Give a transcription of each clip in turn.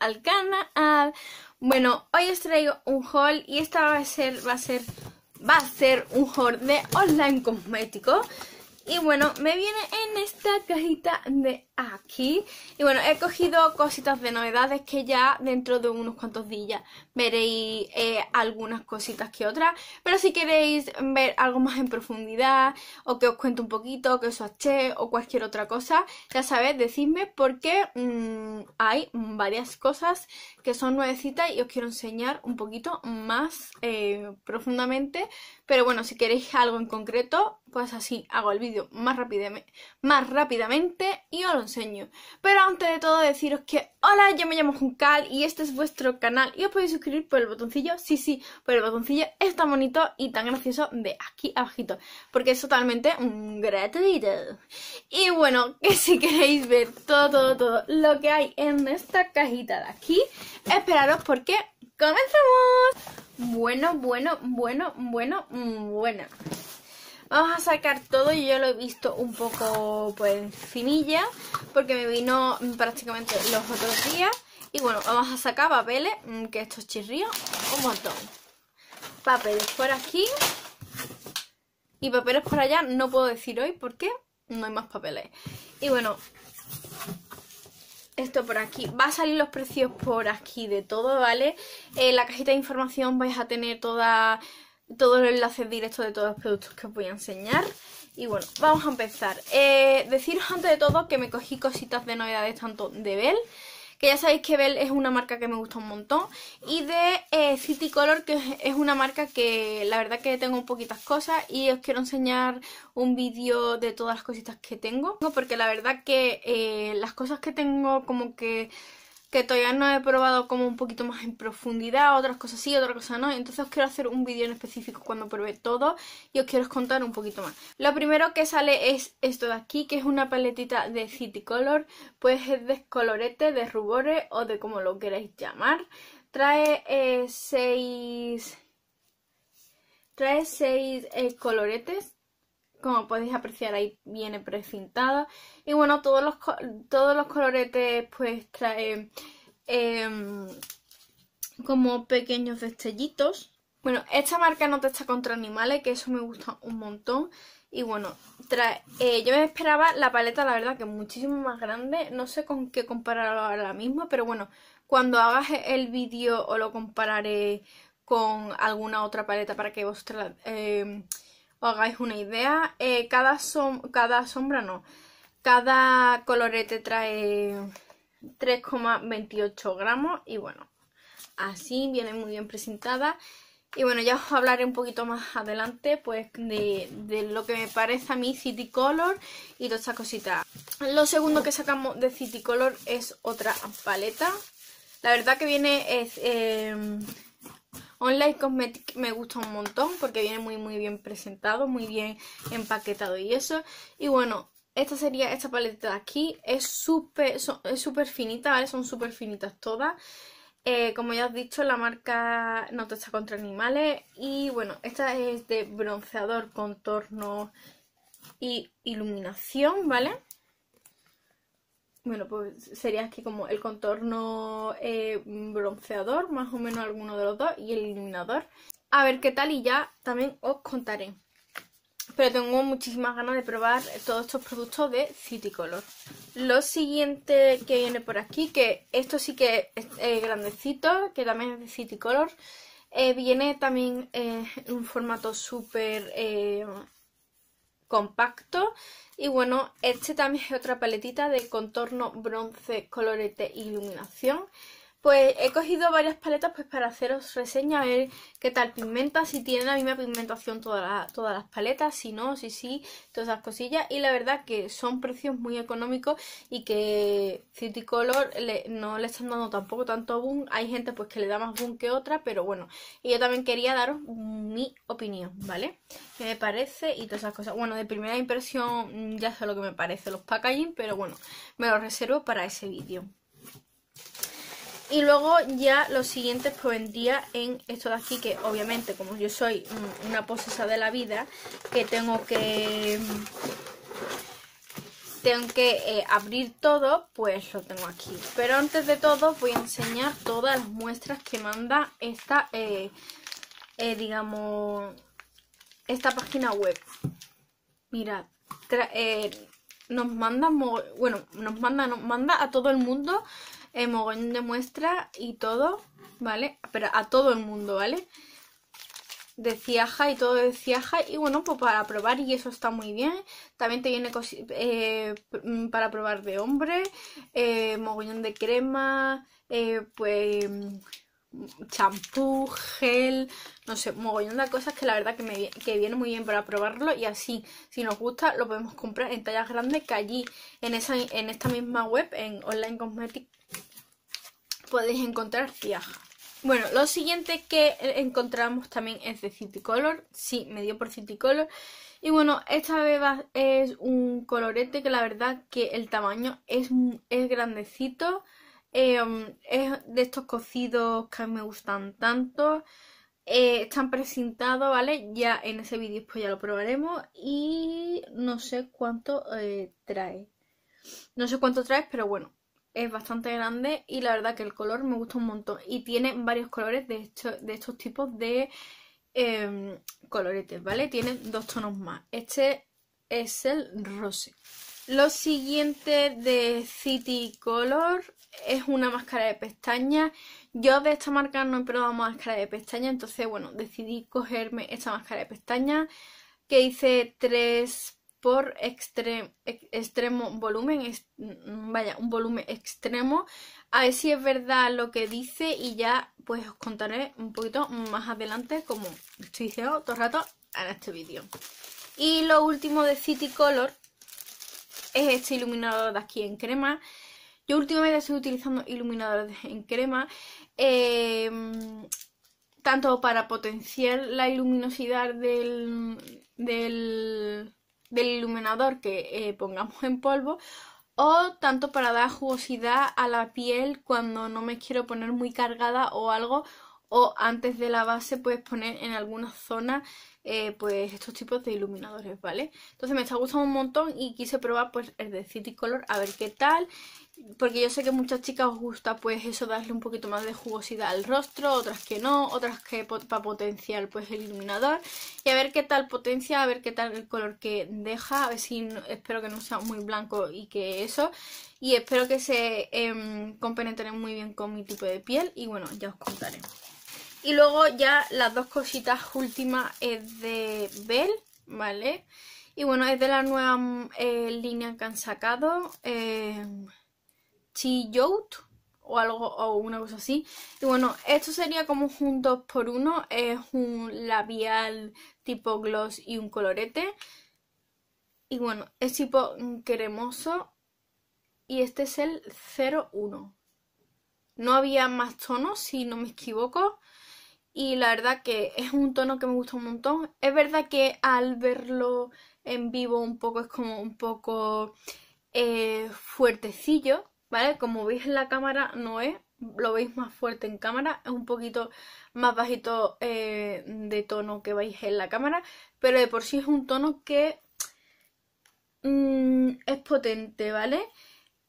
al canal. Bueno, hoy os traigo un haul y esta va a ser, va a ser, va a ser un haul de online cosmético. Y bueno, me viene en esta cajita de aquí. Y bueno, he cogido cositas de novedades que ya dentro de unos cuantos días veréis eh, algunas cositas que otras. Pero si queréis ver algo más en profundidad, o que os cuente un poquito, que os hache o cualquier otra cosa, ya sabéis, decidme porque mm, hay varias cosas que son nuevecitas y os quiero enseñar un poquito más eh, profundamente. Pero bueno, si queréis algo en concreto, pues así hago el vídeo más, más rápidamente y os lo enseño. Pero antes de todo deciros que hola, yo me llamo Juncal y este es vuestro canal y os podéis suscribir por el botoncillo, sí, sí, por el botoncillo es tan bonito y tan gracioso de aquí abajito, porque es totalmente gratuito. Y bueno, que si queréis ver todo, todo, todo lo que hay en esta cajita de aquí, esperaros porque comenzamos. Bueno, bueno, bueno, bueno, bueno. Vamos a sacar todo, y yo lo he visto un poco pues finilla, porque me vino prácticamente los otros días. Y bueno, vamos a sacar papeles, mm, que estos chirrío, un montón. Papeles por aquí y papeles por allá, no puedo decir hoy porque no hay más papeles. Y bueno, esto por aquí. Va a salir los precios por aquí de todo, ¿vale? En eh, la cajita de información vais a tener toda todos los enlaces directos de todos los productos que os voy a enseñar. Y bueno, vamos a empezar. Eh, deciros antes de todo que me cogí cositas de novedades tanto de Bell, que ya sabéis que Bell es una marca que me gusta un montón, y de eh, City Color, que es una marca que la verdad que tengo poquitas cosas y os quiero enseñar un vídeo de todas las cositas que tengo, porque la verdad que eh, las cosas que tengo como que que todavía no he probado como un poquito más en profundidad, otras cosas sí, otras cosas no. Entonces os quiero hacer un vídeo en específico cuando pruebe todo y os quiero contar un poquito más. Lo primero que sale es esto de aquí, que es una paletita de City Color, pues es de colorete, de rubores o de como lo queráis llamar. Trae eh, seis... Trae seis eh, coloretes como podéis apreciar ahí viene precintada. Y bueno, todos los, todos los coloretes pues traen em, como pequeños destellitos. Bueno, esta marca no te está contra animales, que eso me gusta un montón. Y bueno, trae, eh, yo me esperaba la paleta, la verdad, que es muchísimo más grande. No sé con qué compararla ahora mismo, pero bueno, cuando hagas e-, el vídeo o lo compararé con alguna otra paleta para que os eh, em, os hagáis una idea. Eh, cada, som cada sombra no. Cada colorete trae 3,28 gramos y bueno, así viene muy bien presentada. Y bueno, ya os hablaré un poquito más adelante pues de, lo que me parece a mí City Color y todas estas cositas. Lo segundo que sacamos de City Color es otra paleta. La verdad que viene es, em, Online Cosmetic me gusta un montón porque viene muy muy bien presentado, muy bien empaquetado y eso. Y bueno, esta sería esta paleta de aquí. Es súper es super finita, ¿vale? Son súper finitas todas. Eh, como ya os he dicho, la marca no te está contra animales. Y bueno, esta es de bronceador, contorno y iluminación, ¿vale? bueno, pues sería aquí como el contorno eh, bronceador, más o menos alguno de los dos, y el iluminador. A ver qué tal y ya también os contaré. Pero tengo muchísimas ganas de probar todos estos productos de City Color. Lo siguiente que viene por aquí, que esto sí que es eh, grandecito, que también es de City Color. Eh, viene también en un formato súper compacto. Y bueno, este también es otra paletita de contorno bronce, colorete e iluminación. Pues he cogido varias paletas pues para haceros reseña, a ver qué tal pigmenta, si tienen la misma pigmentación todas las, todas las paletas, si no, si sí, todas esas cosillas. Y la verdad que son precios muy económicos y que City Color no le están dando tampoco tanto boom. Hay gente pues que le da más boom que otra, pero bueno. Y yo también quería daros mi opinión, ¿vale? ¿Qué me parece? Y todas esas cosas. Bueno, de primera impresión ya sé lo que me parece los packaging, pero bueno, me los reservo para ese vídeo. Y luego ya los siguientes pues vendría en esto de aquí, que obviamente como yo soy mm, una posesa de la vida, que tengo que... Mm, tengo que eh, abrir todo, pues lo tengo aquí. Pero antes de todo voy a enseñar todas las muestras que manda esta, eh, eh, digamos, esta página web. Mirad, nos manda, bueno, nos manda, nos manda a todo el mundo mogollón de muestra y todo, ¿vale? Pero a todo el mundo, ¿vale? De ciaja y todo de ciaja. Y bueno, pues para probar, y eso está muy bien. También te viene eh, mm, para probar de hombre, eh, mogollón de crema, eh, pues mm, champú, gel, no sé, mogollón de cosas que la verdad que, me, viene muy bien para probarlo y así, si nos gusta, lo podemos comprar en tallas grandes que allí, en, esa, en esta misma web, en Online Cosmetics, podéis encontrar ciaja Bueno, lo siguiente que eh, encontramos también es de Citicolor. Sí, me dio por Citicolor. Y bueno, esta beba es un colorete que la verdad que el tamaño es, es grandecito. Eh, um, es de estos cocidos que me gustan tanto. Eh, están presentados, ¿vale? Ya en ese vídeo pues ya lo probaremos. Y no sé cuánto trae. No sé cuánto trae, pero bueno, es bastante grande y la verdad que el color me gusta un montón. Y tiene varios colores de, estos tipos de em, coloretes, ¿vale? Tiene dos tonos más. Este es el rose. Lo siguiente de City Color es una máscara de pestañas. Yo de esta marca no he probado máscara de pestañas, entonces bueno, decidí cogerme esta máscara de pestañas que hice tres por extremo volumen, mm, vaya, un volumen extremo. A ver si es verdad lo que dice y ya pues os contaré un poquito más adelante como estoy diciendo todo el rato en este vídeo. Y lo último de City Color es este iluminador de aquí en crema. Yo últimamente estoy utilizando iluminadores en crema. Em, tanto para potenciar la luminosidad del, del iluminador que eh, pongamos en polvo o tanto para dar jugosidad a la piel cuando no me quiero poner muy cargada o algo o antes de la base puedes poner en alguna zona eh, pues estos tipos de iluminadores, ¿vale? Entonces me está gustando un montón y quise probar pues el de City Color a ver qué tal porque yo sé que muchas chicas os gusta pues eso darle un poquito más de jugosidad al rostro, otras que no, otras que para potenciar pues el iluminador y a ver qué tal potencia, a ver qué tal el color que deja, a ver si espero que no sea muy blanco y que eso y espero que se eh, compenetren muy bien con mi tipo de piel y bueno, ya os contaré. Y luego ya las dos cositas últimas es de Bell, ¿vale? Y bueno, es de la nueva mm, eh, línea que han sacado. Eh, Chillout o algo o una cosa así. Y bueno, esto sería como juntos por uno. Es un labial tipo gloss y un colorete. Y bueno, es tipo cremoso. Y este es el 01. No había más tonos, si no me equivoco. Y la verdad que es un tono que me gusta un montón. Es verdad que al verlo en vivo un poco es como un poco eh, fuertecillo ¿vale? Como veis en la cámara no es, lo veis más fuerte en cámara, es un poquito más bajito eh, de tono que veis en la cámara, pero de por sí es un tono que mm, es potente, ¿vale?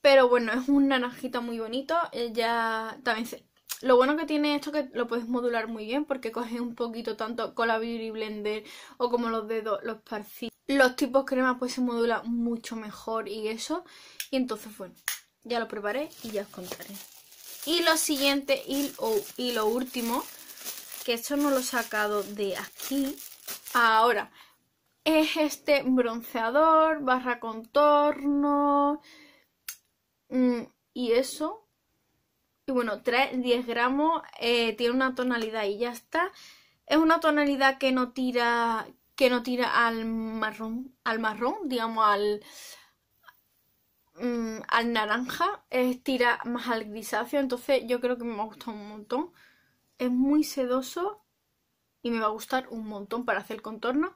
Pero bueno, es un naranjita muy bonito, eh, ya también Lo bueno que tiene esto es que lo puedes modular muy bien porque coges un poquito tanto con la Beauty Blender o como los dedos, los parcí. Los tipos crema pues se modula mucho mejor y eso. Y entonces bueno, ya lo preparé y ya os contaré. Y lo siguiente y, lo último, que esto no lo he sacado de aquí. Ahora, es este bronceador, barra contorno mm, y eso. Y bueno, trae 10 gramos, eh, tiene una tonalidad y ya está. Es una tonalidad que no tira, que no tira al marrón, al marrón, digamos al Mm, al naranja, es tira más al grisáceo, entonces yo creo que me ha gustado un montón. Es muy sedoso y me va a gustar un montón para hacer el contorno.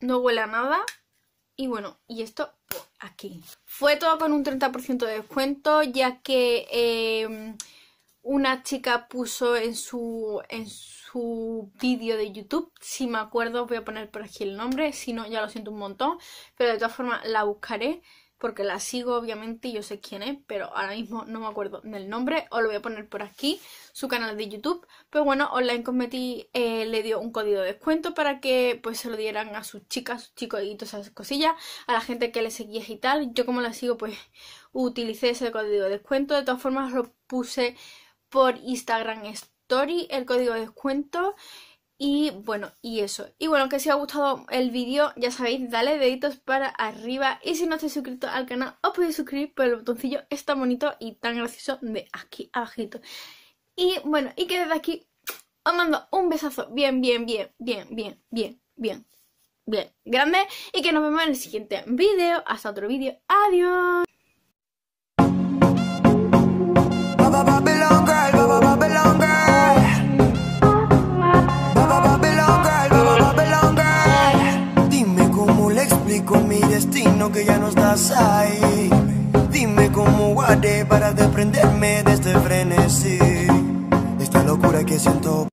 No huele a nada. Y bueno, y esto pues, aquí. Fue todo con un 30% de descuento, ya que em, una chica puso en su, en su vídeo de YouTube, si me acuerdo voy a poner por aquí el nombre, si no ya lo siento un montón, pero de todas formas la buscaré porque la sigo obviamente y yo sé quién es, pero ahora mismo no me acuerdo del nombre, os lo voy a poner por aquí, su canal de YouTube. Pero bueno, Online Cometí eh, le dio un código de descuento para que pues se lo dieran a sus chicas, sus chicos y todas esas cosillas, a la gente que le seguía y tal. Yo como la sigo pues utilicé ese código de descuento, de todas formas lo puse por Instagram Story, el código de descuento. Y bueno, y eso. Y bueno, que si os ha gustado el vídeo, ya sabéis, dale deditos para arriba. Y si no estáis suscrito al canal, os podéis suscribir por el botoncillo está bonito y tan gracioso de aquí abajito. Y bueno, y que desde aquí os mando un besazo bien, bien, bien, bien, bien, bien, bien, bien grande. Y que nos vemos en el siguiente vídeo. Hasta otro vídeo. Adiós. Aprenderme de este frenesí, esta locura que siento